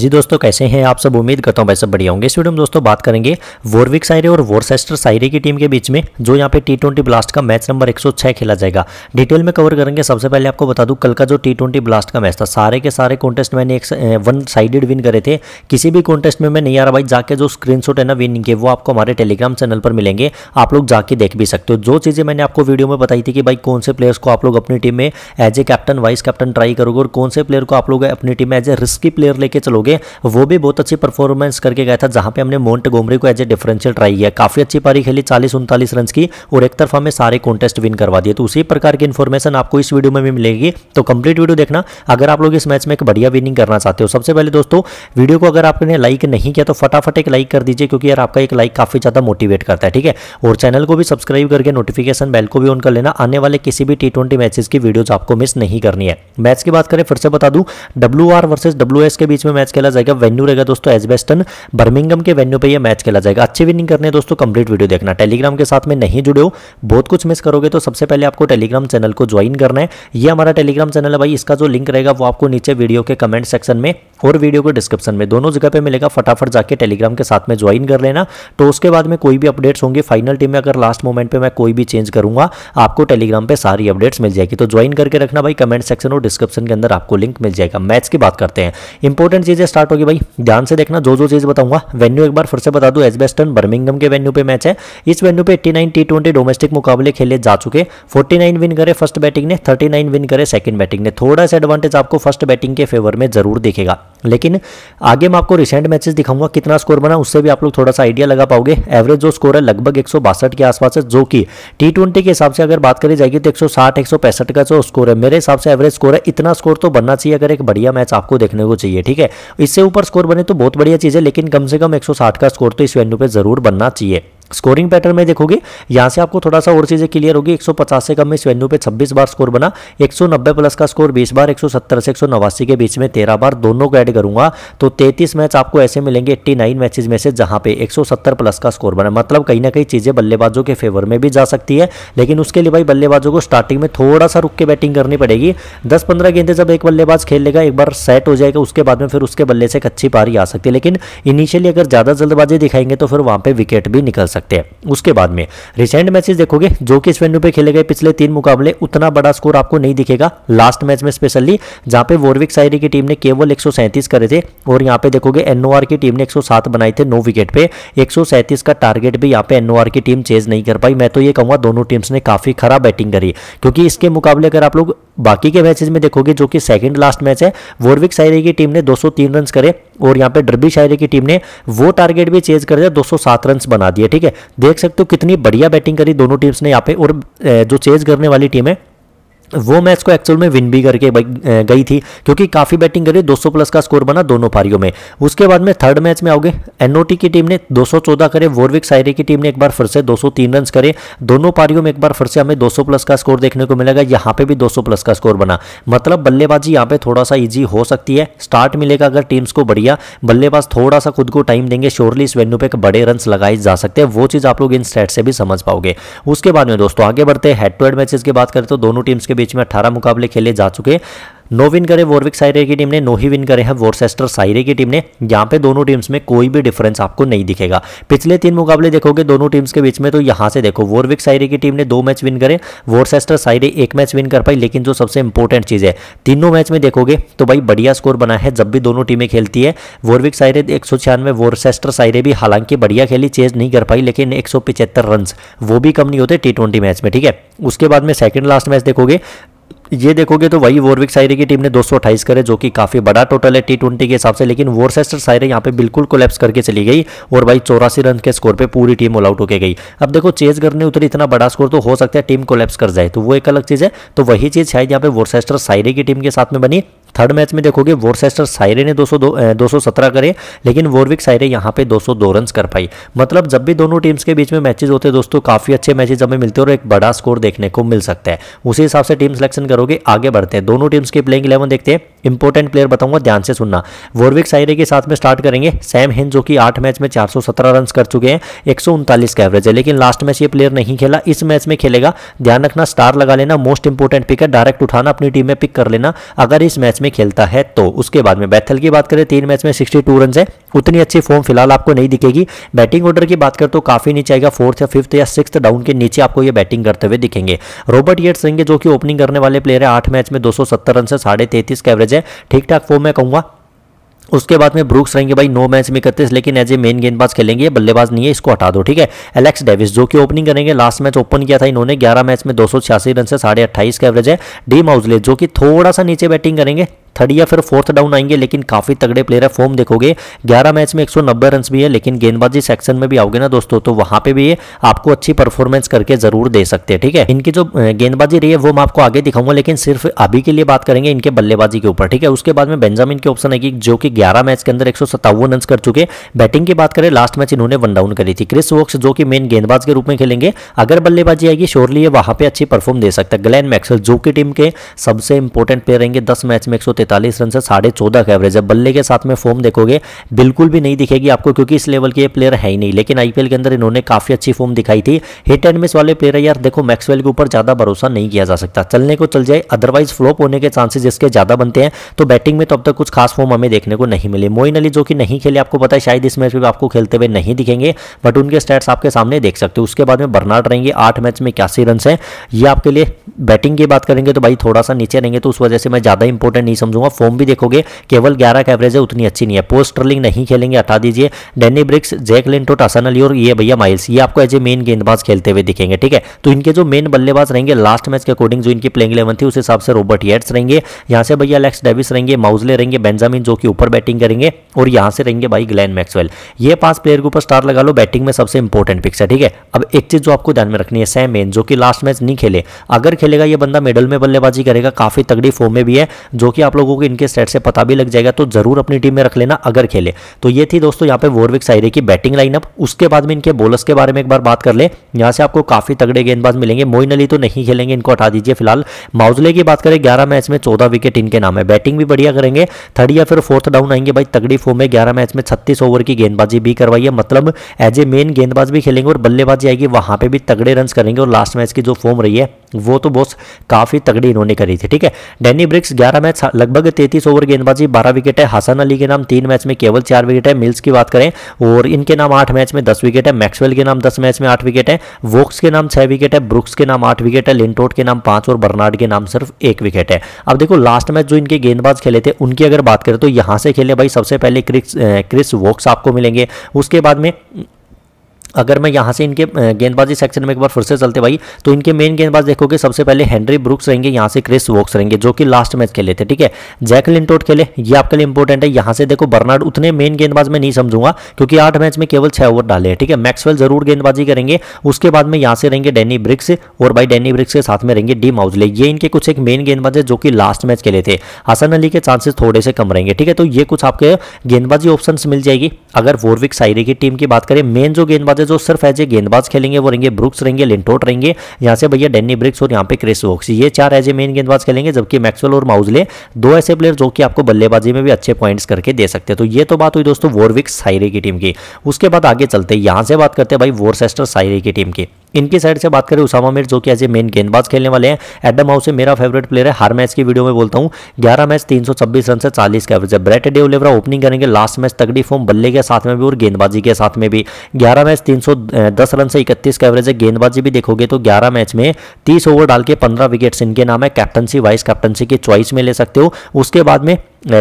जी दोस्तों कैसे हैं आप सब उम्मीद करता हूं भाई सब बढ़िया होंगे इस वीडियो में दोस्तों बात करेंगे वोरविक सायरे और वोरसेस्टर सायरे की टीम के बीच में जो यहाँ पे टी ट्वेंटी ब्लास्ट का मैच नंबर 106 खेला जाएगा डिटेल में कवर करेंगे सबसे पहले आपको बता दूं कल का जो टी ट्वेंटी ब्लास्ट का मैच था सारे के सारे कॉन्टेस्ट मैंने एक वन साइडेड विन करे थे किसी भी कॉन्टेस्ट में मैं नहीं आ रहा भाई जाके जो स्क्रीन है ना विनिंग के वो आपको हमारे टेलीग्राम चैनल पर मिलेंगे आप लोग जाके देख भी सकते हो जो चीज़ें मैंने आपको वीडियो में बताई थी कि भाई कौन से प्लेयर्स को आप लोग अपनी टीम में as a captain vice captain try करोगे और कौन से प्लेयर को आप लोग अपनी टीम में एज ए रिस्की प्लेयर लेके चलोगे दोगे वो भी बहुत अच्छी परफॉर्मेंस करके गया था जहां पे हमने मोन्ट गोमरी को एज ए डिफरेंशियल ट्राई किया काफ़ी अच्छी पारी खेली चालीस उनतालीस रन की और एक तरफ हमें सारे कॉन्टेस्ट विन करवा दिए तो उसी प्रकार की इन्फॉर्मेशन आपको इस वीडियो में भी मिलेगी तो कंप्लीट वीडियो देखना अगर आप लोग इस मैच में एक बढ़िया विनिंग करना चाहते हो सबसे पहले दोस्तों वीडियो को अगर आपने लाइक नहीं किया तो फटाफट एक लाइक कर दीजिए क्योंकि यार आपका एक लाइक काफ़ी ज़्यादा मोटिवेट करता है ठीक है और चैनल को भी सब्सक्राइब करके नोटिफिकेशन बेल को भी ऑन कर लेना आने वाले किसी भी टी मैचेस की वीडियोज आपको मिस नहीं करनी है मैच की बात करें फिर से बता दूं W R versus W S के बीच में मैच खेला जाएगा वेन्यू रहेगा दोस्तों एजबेस्टन बर्मिंगम के वेन्यू पर यह मैच खेला जाएगा अच्छे विनिंग करने दोस्तों कंप्लीट वीडियो देखना टेलीग्राम के साथ में नहीं जुड़े हो बहुत कुछ मिस करोगे तो सबसे पहले आपको टेलीग्राम चैनल को ज्वाइन करना है यह हमारा टेलीग्राम चैनल है भाई इसका जो लिंक रहेगा वो आपको नीचे वीडियो के कमेंट सेक्शन में और वीडियो के डिस्क्रिप्शन में दोनों जगह पे मिलेगा फटाफट जाके टेलीग्राम के साथ में ज्वाइन कर लेना तो उसके बाद में कोई भी अपडेट्स होंगे फाइनल टीम में अगर लास्ट मोमेंट पे मैं कोई भी चेंज करूंगा आपको टेलीग्राम पे सारी अपडेट्स मिल जाएगी तो ज्वाइन करके रखना भाई कमेंट सेक्शन और डिस्क्रिप्शन के अंदर आपको लिंक मिल जाएगा मैच की बात करते हैं इंपॉर्टेंट चीज़ से स्टार्ट होगी भाई ध्यान से देखना जो जो चीज़ बताऊंगा वेन्यू एक बार फिर से बता दूं एजबेस्टन बर्मिंगम के वेन्यू पे मैच है इस वेन्यू पे 89 टी ट्वेंटी डोमेस्टिक मुकाबले खेले जा चुके 49 विन करे फर्स्ट बैटिंग ने 39 विन करे सेकंड बैटिंग ने थोड़ा सा एडवांटेज आपको फर्स्ट बैटिंग के फेवर में जरूर देखेगा लेकिन आगे मैं आपको रिसेंट मैचेस दिखाऊंगा कितना स्कोर बना उससे भी आप लोग थोड़ा सा आइडिया लगा पाओगे एवरेज जो स्कोर है लगभग एक के आसपास है जो कि टी के हिसाब से अगर बात करी जाएगी तो एक सौ का जो स्कोर है मेरे हिसाब से एवरेज स्कोर है इतना स्कोर तो बनना चाहिए अगर एक बढ़िया मैच आपको देखने को चाहिए ठीक है इससे ऊपर स्कोर बने तो बहुत बढ़िया चीज़ है लेकिन कम से कम एक का स्कोर तो इस वेन्यू पर जरूर बनना चाहिए स्कोरिंग पैटर्न में देखोगे यहाँ से आपको थोड़ा सा और चीज़ें क्लियर होगी 150 से कम में वेन्यू पे 26 बार स्कोर बना 190 प्लस का स्कोर 20 बार 170 से एक के बीच में 13 बार दोनों को ऐड करूंगा तो 33 मैच आपको ऐसे मिलेंगे 89 मैचेज में से जहाँ पे 170 प्लस का स्कोर बना मतलब कहीं ना कहीं चीज़ें बल्लेबाजों के फेवर में भी जा सकती है लेकिन उसके लिए भाई बल्लेबाजों को स्टार्टिंग में थोड़ा सा रुक के बैटिंग करनी पड़ेगी दस पंद्रह गेंदे जब एक बल्लेबाज खेल लेगा एक बार सेट हो जाएगा उसके बाद में फिर उसके बल्ले से एक अच्छी पारी आ सकती है लेकिन इनिशियली अगर ज़्यादा जल्दबाजी दिखाएंगे तो फिर वहाँ पर विकेट भी निकल सकते हैं उसके बाद में रिसेंट मैचेस देखोगे जो कि इस वेन्यू पे खेले गए पिछले तीन मुकाबले उतना बड़ा स्कोर आपको नहीं दिखेगा लास्ट मैच में स्पेशली जहां पे वोरविक सायरी की टीम ने केवल एक करे थे और यहां पे देखोगे एनओआर की टीम ने एक बनाए थे नौ विकेट पे एक का टारगेट भी यहाँ पे एनओआर की टीम चेज नहीं कर पाई मैं तो ये कहूंगा दोनों टीम्स ने काफी खराब बैटिंग करी क्योंकि इसके मुकाबले अगर आप लोग बाकी के मैचेज में देखोगे जो कि सेकंड लास्ट मैच है वोरविक सायरी की टीम ने 203 रन करे और यहां पे डरबी शायरी की टीम ने वो टारगेट भी चेज कर दिया 207 रन बना दिए ठीक ठीक है देख सकते हो कितनी बढ़िया बैटिंग करी दोनों टीम्स ने यहाँ पे और जो चेज करने वाली टीम है वो मैच को एक्चुअल में विन भी करके गई थी क्योंकि काफ़ी बैटिंग करी 200 प्लस का स्कोर बना दोनों पारियों में उसके बाद में थर्ड मैच में आओगे एनओटी की टीम ने 214 करे वोरविक सायरे की टीम ने एक बार फिर से 203 रन करे दोनों पारियों में एक बार फिर से हमें 200 प्लस का स्कोर देखने को मिलेगा यहाँ पर भी दो प्लस का स्कोर बना मतलब बल्लेबाजी यहाँ पर थोड़ा सा ईजी हो सकती है स्टार्ट मिलेगा अगर टीम्स को बढ़िया बल्लेबाज थोड़ा सा खुद को टाइम देंगे श्योरली इस वेन्यू पर बड़े रन लगाए जा सकते हैं वो चीज़ आप लोग इन स्टेट से भी समझ पाओगे उसके बाद में दोस्तों आगे बढ़ते हेड टू हेड मैचेस की बात करें तो दोनों टीम्स के बीच में अठारह मुकाबले खेले जा चुके नो विन करे वॉरविक साइरे की टीम ने नो ही विन करे हैं वॉरसेस्टर साइरे की टीम ने यहाँ पे दोनों टीम्स में कोई भी डिफरेंस आपको नहीं दिखेगा पिछले तीन मुकाबले देखोगे दोनों टीम्स के बीच में तो यहाँ से देखो वॉरविक साइरे की टीम ने दो मैच विन करे वॉरसेस्टर साइरे एक मैच विन कर पाई लेकिन जो सबसे इंपॉर्टेंट चीज़ है तीनों मैच में देखोगे तो भाई बढ़िया स्कोर बना है जब भी दोनों टीमें खेलती है वॉरविक साइरे एक सौ छियानवे वॉरसेस्टर साइरे भी हालांकि बढ़िया खेली चेज नहीं कर पाई लेकिन एक सौ पिचहत्तर रन वो भी कम नहीं होते टी ट्वेंटी मैच में ठीक है उसके बाद में सेकेंड लास्ट मैच देखोगे ये देखोगे तो वही वॉरविक सायरे की टीम ने 228 करे जो कि काफ़ी बड़ा टोटल है टी ट्वेंटी के हिसाब से लेकिन वोरसेस्टर सायरे यहाँ पे बिल्कुल कोलेप्स करके चली गई और भाई चौरासी रन के स्कोर पे पूरी टीम ऑल आउट होके गई अब देखो चेज करने उतरे इतना बड़ा स्कोर तो हो सकता है टीम कोलेप्स कर जाए तो वो एक अलग चीज़ है तो वही चीज़ शायद यहाँ पे वोरसेस्टर सायरे की टीम के साथ में बनी थर्ड मैच में देखोगे वोरसेस्टर सायरे ने 200 217 करे लेकिन वोरविक सायरे यहाँ पे 202 रन कर पाई मतलब जब भी दोनों टीम्स के बीच में मैचेज होते हैं दोस्तों काफ़ी अच्छे मैचेज हमें मिलते हैं और एक बड़ा स्कोर देखने को मिल सकता है उसी हिसाब से टीम सिलेक्शन करोगे आगे बढ़ते हैं दोनों टीम्स के प्लेइंग इलेवन देखते हैं इंपॉर्टेंट प्लेयर बताऊंगा ध्यान से सुनना वोरविक सायरे के साथ में स्टार्ट करेंगे सैम हिंद जो कि आठ मैच में चार रन कर चुके हैं एक का एवरेज है लेकिन लास्ट मैच ये प्लेयर नहीं खेला इस मैच में खेलेगा ध्यान रखना स्टार लगा लेना मोस्ट इंपोर्टेंट पिक है डायरेक्ट उठाना अपनी टीम में पिक कर लेना अगर इस मैच में में खेलता है तो उसके बाद में बैथल की बात करें तीन मैच में सिक्सटी टू रन है उतनी अच्छी फॉर्म फिलहाल आपको नहीं दिखेगी बैटिंग ऑर्डर की बात करें तो काफी नीचे आएगा फोर्थ या फिफ्थ या सिक्स डाउन के नीचे आपको ये बैटिंग करते हुए दिखेंगे रॉबर्ट येट सिंह जो कि ओपनिंग करने वाले प्लेयर है आठ मैच में दो रन से साढ़े तैतीस एवरेज है ठीक ठाक फॉर्म में कहूंगा उसके बाद में ब्रूक्स रहेंगे भाई नो मैच में इकतीस लेकिन एज ए मेन गेंदबाज खेलेंगे बल्लेबाज नहीं है इसको हटा दो ठीक है एलेक्स डेविस जो कि ओपनिंग करेंगे लास्ट मैच ओपन किया था इन्होंने ग्यारह मैच में दो रन से साढ़े अट्ठाईस का एवरेज है डी माउजले जो कि थोड़ा सा नीचे बैटिंग करेंगे थर्ड या फिर फोर्थ डाउन आएंगे लेकिन काफ़ी तगड़े प्लेयर है फॉर्म देखोगे ग्यारह मैच में एक रन भी है लेकिन गेंदबाजी सेक्शन में भी आओगे ना दोस्तों तो वहां पे भी आपको अच्छी परफॉर्मेंस करके जरूर दे सकते हैं ठीक है इनकी जो गेंदबाजी रही है वो मैं आपको आगे दिखाऊंगा लेकिन सिर्फ अभी के लिए बात करेंगे इनके बल्लेबाजी के ऊपर ठीक है उसके बाद में बेंजामिन के ऑप्शन है कि जो कि ग्यारह मैच के अंदर एक रन कर चुके बैटिंग की बात करें लास्ट मैच इन्होंने वन डाउन करी थी क्रिस वोक्स जो कि मेन गेंदबाज के रूप में खेलेंगे अगर बल्लेबाजी आएगी श्योरली वहां पर अच्छी परफॉर्म दे सकता है ग्लैन मैक्सल जो की टीम के सबसे इंपॉर्टेंट प्लेयर रहेंगे दस मैच में एक तैतालीस रन से साढ़े चौदह का एवरेज है बल्ले के साथ में फॉर्म देखोगे बिल्कुल भी नहीं दिखेगी आपको क्योंकि इस लेवल के प्लेयर है ही नहीं लेकिन आईपीएल के अंदर इन्होंने काफ़ी अच्छी फॉर्म दिखाई थी हिट एंड मिस वाले प्लेयर यार देखो मैक्सवेल के ऊपर ज़्यादा भरोसा नहीं किया जा सकता चलने को चल जाए अदरवाइज फ्लॉप होने के चांसेज इसके ज़्यादा बनते हैं तो बैटिंग में तो अब तक कुछ खास फॉर्म हमें देखने को नहीं मिले मोइन अली जो कि नहीं खेले आपको पता है शायद इस मैच में आपको खेलते हुए नहीं दिखेंगे बट उनके स्टैट्स आपके सामने देख सकते हो उसके बाद में बर्नाड रहेंगे आठ मैच में इक्यासी रन है ये आपके लिए बैटिंग की बात करेंगे तो भाई थोड़ा सा नीचे रहेंगे तो उस वजह से मैं ज़्यादा इंपॉर्टेंट नहीं समझू समझूंगा फॉर्म भी देखोगे केवल ग्यारह का एवरेज है उतनी अच्छी नहीं है पोस्ट ट्रलिंग नहीं खेलेंगे हटा दीजिए डेनी ब्रिक्स जैक लिंटोट असन और ये भैया माइल्स ये आपको एज ए मेन गेंदबाज खेलते हुए दिखेंगे ठीक है तो इनके जो मेन बल्लेबाज रहेंगे लास्ट मैच के अकॉर्डिंग जो इनकी प्लेइंग इलेवन थी उस हिसाब से रॉबर्ट येट्स रहेंगे यहाँ से भैया अलेक्स डेविस रहेंगे माउजले रहेंगे बेंजामिन जो कि ऊपर बैटिंग करेंगे और यहाँ से रहेंगे भाई ग्लैन मैक्सवेल ये पांच प्लेयर के ऊपर स्टार लगा लो बैटिंग में सबसे इंपॉर्टेंट पिक्स है ठीक है अब एक चीज जो आपको ध्यान में रखनी है सैम मेन जो कि लास्ट मैच नहीं खेले अगर खेलेगा ये बंदा मेडल में बल्लेबाजी करेगा काफी तगड़ी फॉर्म में भी है जो कि आप लोग लोगों को इनके सेट से पता भी लग जाएगा तो जरूर अपनी टीम में रख लेना अगर खेले तो ये थी दोस्तों यहाँ पे वोरविक साइरे की बैटिंग लाइनअप उसके बाद में इनके बोलर्स के बारे में एक बार बात कर ले यहाँ से आपको काफी तगड़े गेंदबाज मिलेंगे मोइन अली तो नहीं खेलेंगे इनको हटा दीजिए फिलहाल माउजले की बात करें ग्यारह मैच में चौदह विकेट इनके नाम है बैटिंग भी बढ़िया करेंगे थर्ड या फिर फोर्थ डाउन आएंगे भाई तगड़ी फॉर्म में ग्यारह मैच में छत्तीस ओवर की गेंदबाजी भी करवाई मतलब एज ए मेन गेंदबाज भी खेलेंगे और बल्लेबाजी आएगी वहां पर भी तगड़े रन करेंगे और लास्ट मैच की जो फॉर्म रही है वो तो बॉस काफ़ी तगड़ी इन्होंने करी थी ठीक है डेनी ब्रिक्स ग्यारह मैच लगभग तैतीस ओवर गेंदबाजी बारह विकेट है हसन अली के नाम तीन मैच में केवल चार विकेट है मिल्स की बात करें और इनके नाम आठ मैच में दस विकेट है मैक्सवेल के नाम दस मैच में आठ विकेट है वोक्स के नाम छह विकेट है ब्रुक्स के नाम आठ विकेट है लिंटोट के नाम पांच और बर्नाड के नाम सिर्फ एक विकेट है अब देखो लास्ट मैच जो इनके गेंदबाज खेले थे उनकी अगर बात करें तो यहां से खेले भाई सबसे पहले क्रिस वोक्स आपको मिलेंगे उसके बाद में अगर मैं यहाँ से इनके गेंदबाजी सेक्शन में एक बार फिर से चलते भाई तो इनके मेन गेंदबाज देखोगे सबसे पहले हेनरी ब्रुक्स रहेंगे यहाँ से क्रिस वॉक्स रहेंगे जो कि लास्ट मैच खेले थे ठीक है जैक लिंटोट खेले ये आपके लिए इंपॉर्टेंट है यहाँ से देखो बर्नार्ड उतने मेन गेंदबाज में नहीं समझूंगा क्योंकि आठ मैच में केवल छह ओवर डाले हैं ठीक है मैक्सवेल जरूर गेंदबाजी करेंगे उसके बाद में यहाँ से रहेंगे डेनी ब्रिक्स और भाई डेनी ब्रिक्स के साथ में रहेंगे डी माउजले ये इनके कुछ एक मेन गेंदबाज है जो कि लास्ट मैच खेले थे हसन अली के चांसेस थोड़े से कम रहेंगे ठीक है तो ये कुछ आपके गेंदबाजी ऑप्शन मिल जाएगी अगर वोरविक साइरी की टीम की बात करें मेन जो गेंदबाज गेंदबाज है जो सिर्फ एज ए गेंदबाज खेलेंगे वो रहेंगे ब्रुक्स रहेंगे लिंटोट रहेंगे यहाँ से भैया डेनी ब्रिक्स और यहाँ पे क्रिस वोक्स ये चार एज ए मेन गेंदबाज खेलेंगे जबकि मैक्सवेल और माउजले दो ऐसे प्लेयर जो कि आपको बल्लेबाजी में भी अच्छे पॉइंट्स करके दे सकते हैं तो ये तो बात हुई दोस्तों वोरविक साइरे की टीम की उसके बाद आगे चलते यहाँ से बात करते हैं भाई वोरसेस्टर साइरे की टीम की इनकी साइड से बात करें उसामा मिर जो कि एज ए मेन गेंदबाज खेलने वाले हैं एडम हाउस से मेरा फेवरेट प्लेयर है हर मैच की वीडियो में बोलता हूं 11 मैच 326 रन से 40 का एवरेज है ब्रेट डे ओलेवरा ओपनिंग करेंगे लास्ट मैच तगड़ी फॉर्म बल्ले के साथ में भी और गेंदबाजी के साथ में भी ग्यारह मैच तीन रन से इकतीस का एवरेज है गेंदबाजी भी देखोगे तो ग्यारह मैच में तीस ओवर डाल के पंद्रह विकेट्स इनके नाम है कैप्टनसी वाइस कैप्टनसी की चॉइस में ले सकते हो उसके बाद में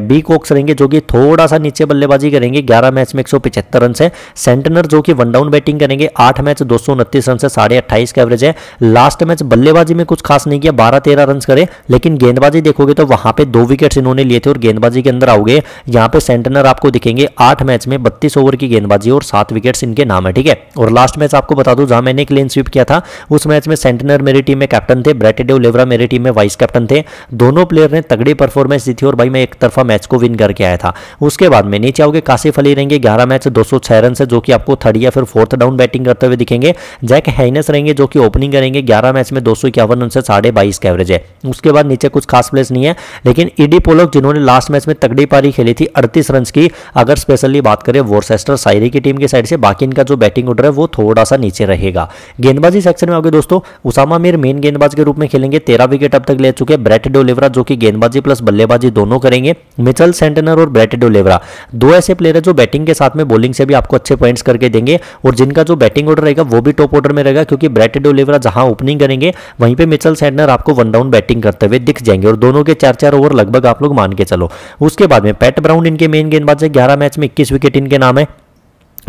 बी कोक्स रहेंगे जो कि थोड़ा सा नीचे बल्लेबाजी करेंगे 11 मैच में एक रन से सेंटनर जो कि वन डाउन बैटिंग करेंगे 8 मैच दो रन से साढ़े अट्ठाईस का एवरेज है लास्ट मैच बल्लेबाजी में कुछ खास नहीं किया बारह तेरह रन करे लेकिन गेंदबाजी देखोगे तो वहां पे दो विकेट इन्होंने लिए थे और गेंदबाजी के अंदर आओगे यहाँ पे सेंटनर आपको दिखेंगे आठ मैच में बत्तीस ओवर की गेंदबाजी और सात विकेट इनके नाम है ठीक है और लास्ट मैच आपको बता दू जहां मैंने क्लीन स्वीप किया था उस मैच में सेंटनर मेरी टीम में कैप्टन थे ब्रेटेडो लेवरा मेरी टीम में वाइस कैप्टन थे दोनों प्लेयर ने तगड़ी परफॉर्मेंस दी थी और भाई मैं एक तरफा मैच को विन करके आया था उसके बाद में नीचे आओगे काशिफ अली रहेंगे ग्यारह मैच दो सौ छह रन से जो कि आपको थर्ड या फिर फोर्थ डाउन बैटिंग करते हुए दिखेंगे जैक हैन माइनस रहेंगे जो कि ओपनिंग करेंगे ग्यारह मैच में दो सौ इक्यावन उनसे साढ़े बाईस का एवरेज है उसके बाद नीचे कुछ खास प्लेस नहीं है लेकिन ईडी पोलक जिन्होंने लास्ट मैच में तगड़ी पारी खेली थी अड़तीस रन की अगर स्पेशली बात करें वोरसेस्टर सायरी की टीम की साइड से बाकी इनका जो बैटिंग ऑर्डर है वो थोड़ा सा नीचे रहेगा गेंदबाजी सेक्शन में आगे दोस्तों उसामा मीर मेन गेंदबाज के रूप में खेलेंगे तेरह विकेट अब तक ले चुके ब्रेट डोलेवरा जो कि गेंदबाजी प्लस बल्लेबाजी दोनों करेंगे मिचल सेंटनर और ब्रेट डोलेवरा दो ऐसे प्लेयर है जो बैटिंग के साथ में बॉलिंग से भी आपको अच्छे पॉइंट्स करके देंगे और जिनका जो बैटिंग ऑर्डर रहेगा वो भी टॉप ऑर्डर में जाएगा क्योंकि ब्रैटेड ओलिवरा जहां ओपनिंग करेंगे वहीं पे मिचल सैडनर आपको वन डाउन बैटिंग करते हुए दिख जाएंगे और दोनों के चार चार ओवर लगभग आप लोग मान के चलो उसके बाद में पैट ब्राउन इनके मेन गेंदबाज है ग्यारह मैच में इक्कीस विकेट इनके नाम है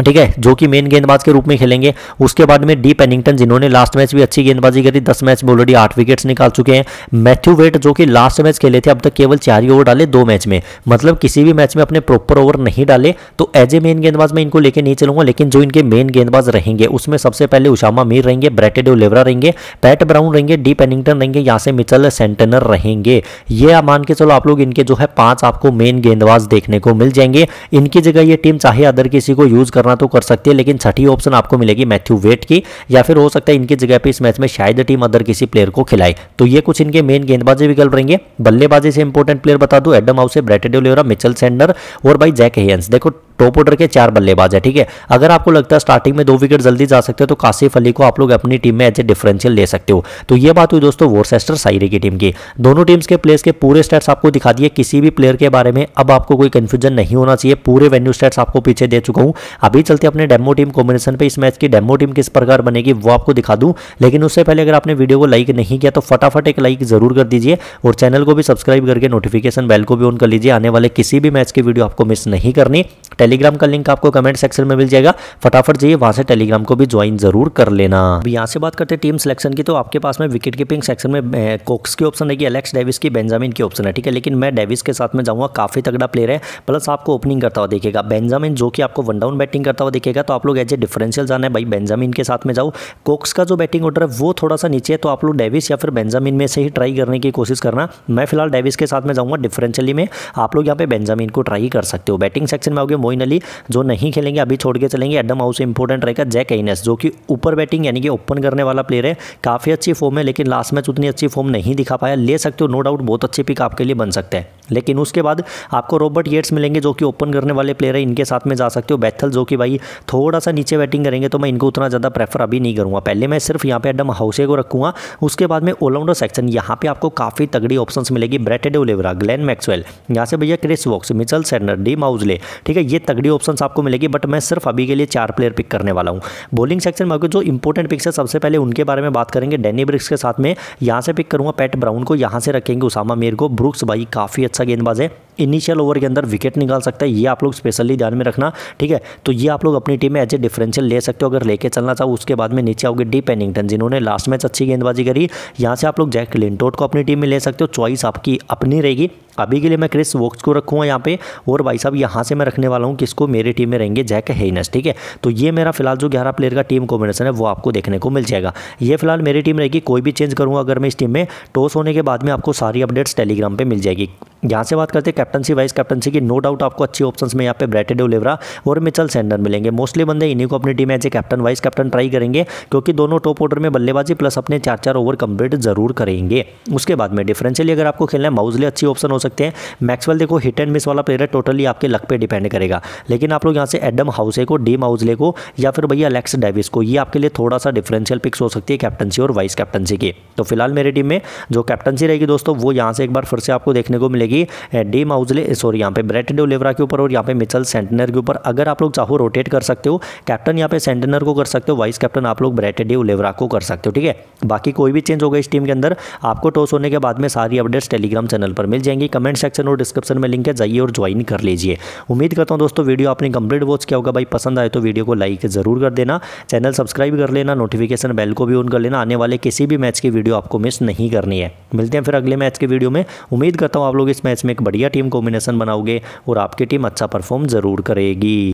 ठीक है जो कि मेन गेंदबाज के रूप में खेलेंगे उसके बाद में डी पेनिंगटन जिन्होंने लास्ट मैच भी अच्छी गेंदबाजी करी दस मैच में ऑलरेडी आठ विकेट्स निकाल चुके हैं मैथ्यू वेट जो कि लास्ट मैच खेले थे अब तक केवल चार ही ओवर डाले दो मैच में मतलब किसी भी मैच में अपने प्रॉपर ओवर नहीं डाले तो एज ए मेन गेंदबाज में इनको लेकर नहीं चलूंगा लेकिन जो इनके मेन गेंदबाज रहेंगे उसमें सबसे पहले उषामा मीर रहेंगे ब्रेटेड ओलेवरा रहेंगे पैट ब्राउन रहेंगे डी पेनिंगटन रहेंगे यहाँ से मिचल सेंटनर रहेंगे ये मान के चलो आप लोग इनके जो है पांच आपको मेन गेंदबाज देखने को मिल जाएंगे इनकी जगह ये टीम चाहे अदर किसी को यूज कर करना तो कर सकती है लेकिन छठी ऑप्शन आपको मिलेगी मैथ्यू वेट की या फिर हो सकता है इनकी जगह पर इस मैच में शायद टीम अदर किसी प्लेयर को खिलाए तो ये कुछ इनके मेन गेंदबाजी विकल्प रहेंगे बल्लेबाजी से इंपॉर्टेंट प्लेयर बता दूं Adam Hose Brett D'Oliveira Mitchell Santner और भाई जैक हेयंस देखो टॉप ऑर्डर के चार बल्लेबाज है ठीक है अगर आपको लगता है स्टार्टिंग में दो विकेट जल्दी जा सकते हो तो काशिफ अली को आप लोग अपनी टीम में एज ए डिफरेंशियल ले सकते हो तो ये बात हुई दोस्तों वोरसेस्टर साइरी की टीम की दोनों टीम्स के प्लेयर्स के पूरे स्टेट्स आपको दिखा दिए किसी भी प्लेयर के बारे में अब आपको कोई कंफ्यूजन नहीं होना चाहिए पूरे वेन्यू स्टेट्स आपको पीछे दे चुका हूं अभी अभी चलते अपने डेमो टीम कॉम्बिनेशन पे इस मैच की डेमो टीम किस प्रकार बनेगी वो आपको दिखा दूं लेकिन उससे पहले अगर आपने वीडियो को लाइक नहीं किया तो फटाफट एक लाइक जरूर कर दीजिए और चैनल को भी सब्सक्राइब करके नोटिफिकेशन बेल को भी ऑन कर लीजिए आने वाले किसी भी मैच की वीडियो आपको मिस नहीं करनी टेलीग्राम का लिंक आपको कमेंट सेक्शन में मिल जाएगा फटाफट जाइए वहां से टेलीग्राम को भी ज्वाइन जरूर कर लेना अब यहाँ से बात करते हैं टीम सिलेक्शन की तो आपके पास में विकेट कीपिंग सेक्शन में कोक्स की ऑप्शन रहेगी एलेक्स डेविस की बेंजामिन की ऑप्शन है ठीक है लेकिन मैं डेविस के साथ में जाऊँगा काफी तगड़ा प्लेयर है प्लस आपको ओपनिंग करता हुआ देखेगा बेंजामिन जो कि आपको वन डाउन बैटिंग करता हुआ दिखेगा तो आप लोग एज ए डिफरेंशियल जाना है भाई बेंजामिन के साथ में जाओ कोक्स का जो बैटिंग ऑर्डर है वो थोड़ा सा नीचे है तो आप लोग डेविस या फिर बेंजामिन में से ही ट्राई करने की कोशिश करना मैं फिलहाल डेविस के साथ में जाऊँगा डिफरेंशियली में आप लोग यहाँ पे बेंजामिन को ट्राई कर सकते हो बैटिंग सेक्शन में आओगे मोइन अली जो नहीं खेलेंगे अभी छोड़ के चलेंगे एडम हाउस इंपॉर्टेंट रहेगा जैक एनस जो कि ऊपर बैटिंग यानी कि ओपन करने वाला प्लेयर है काफ़ी अच्छी फॉर्म है लेकिन लास्ट मैच उतनी अच्छी फॉर्म नहीं दिखा पाया ले सकते हो नो डाउट बहुत अच्छे पिक आपके लिए बन सकते हैं लेकिन उसके बाद आपको रॉबर्ट येट्स मिलेंगे जो कि ओपन करने वाले प्लेयर है इनके साथ में जा सकते हो बैथल जो कि भाई थोड़ा सा नीचे बैटिंग करेंगे तो मैं इनको उतना ज़्यादा प्रेफर अभी नहीं करूँगा पहले मैं सिर्फ यहाँ पे एडम हाउसे को रखूँगा उसके बाद में ऑलराउंडर सेक्शन यहाँ पे आपको काफ़ी तगड़ी ऑप्शन मिलेगी ब्रेटेड ओलेवरा ग्लैन मैक्सवेल यहाँ से भैया Chris Woakes Mitchell Santner D Mousley ठीक है ये तगड़ी ऑप्शन आपको मिलेगी बट मैं सिर्फ अभी के लिए चार प्लेयर पिक करने वाला हूँ बॉलिंग सेक्शन में जो इंपॉर्टेंट पिक्स है सबसे पहले उनके बारे में बात करेंगे डेनी ब्रिक्स के साथ में यहाँ से पिक करूँगा पैट ब्राउन को यहाँ से रखेंगे उसामा मेर को ब्रुक्स भाई काफ़ी अच्छा गेंदबाज है इनिशियल ओवर के अंदर विकेट निकाल सकता है ये आप लोग स्पेशली ध्यान में रखना ठीक है तो ये ये आप लोग अपनी टीम में एज ए डिफरेंशियल ले सकते हो अगर लेके चलना चाहो उसके बाद में नीचे आओगे डी पेनिंगटन जिन्होंने लास्ट मैच अच्छी गेंदबाजी करी यहाँ से आप लोग जैक लिंटोट को अपनी टीम में ले सकते हो चॉइस आपकी अपनी रहेगी अभी के लिए मैं क्रिस वोक्स को रखूँगा यहाँ पे और भाई साहब यहाँ से मैं रखने वाला हूँ किसको मेरी टीम में रहेंगे जैक हेनस ठीक है तो ये मेरा फिलहाल जो ग्यारह प्लेयर का टीम कॉम्बिनेशन है वो आपको देखने को मिल जाएगा ये फिलहाल मेरी टीम रहेगी कोई भी चेंज करूँगा अगर मैं इस टीम में टॉस होने के बाद में आपको सारी अपडेट्स टेलीग्राम पर मिल जाएगी यहाँ से बात करते हैं कैप्टनसी वाइस कैप्टनसी की नो डाउट आपको अच्छी ऑप्शन में यहाँ पे ब्रैटेड ओलेवरा और मिचल सेन अंदर मिलेंगे मोस्टली बंदे इन्हीं को अपनी team as a captain vice captain try करेंगे क्योंकि दोनों टॉप ऑर्डर में बल्लेबाजी प्लस अपने चार चार ओवर कंप्लीट जरूर करेंगे उसके बाद में डिफरेंशियली अगर आपको खेलना है माउजली अच्छी ऑप्शन हो सकते हैं मैक्सवेल देखो हिट एंड मिस वाला प्लेयर है टोटली आपके लक पर डिपेंड करेगा लेकिन आप लोग यहाँ से एडम हाउसे को डी माउजले को या फिर भैया अलेक्स डेविस को ये आपके लिए थोड़ा सा डिफरेंशियल पिक्स हो सकती है कैप्टनसी और वाइस कैप्टनसी की तो फिलहाल मेरी टीम में जो कैप्टनसी रहेगी दोस्तों वो यहाँ से एक बार फिर से आपको देखने को मिलेगी डी माउजले सॉरी यहाँ पे ब्रेट डो लेवरा के ऊपर और यहाँ पे मिचल सेंटनर के ऊपर अगर आप लोग चाहो को रोटेट कर सकते हो कैप्टन यहाँ पे सेंडनर को कर सकते हो वाइस कैप्टन आप लोग ब्रेटेडियो उलेवरा को कर सकते हो ठीक है बाकी कोई भी चेंज होगा इस टीम के अंदर आपको टॉस होने के बाद में सारी अपडेट्स टेलीग्राम चैनल पर मिल जाएंगी कमेंट सेक्शन और डिस्क्रिप्शन में लिंक है जाइए और ज्वाइन कर लीजिए उम्मीद करता हूँ दोस्तों वीडियो आपने कंप्लीट वॉच किया होगा भाई पसंद आए तो वीडियो को लाइक ज़रूर कर देना चैनल सब्सक्राइब कर लेना नोटिफिकेशन बेल को भी ऑन कर लेना आने वाले किसी भी मैच की वीडियो आपको मिस नहीं करनी है मिलते हैं फिर अगले मैच के वीडियो में उम्मीद करता हूँ आप लोग इस मैच में एक बढ़िया टीम कॉम्बिनेशन बनाओगे और आपकी टीम अच्छा परफॉर्म ज़रूर करेगी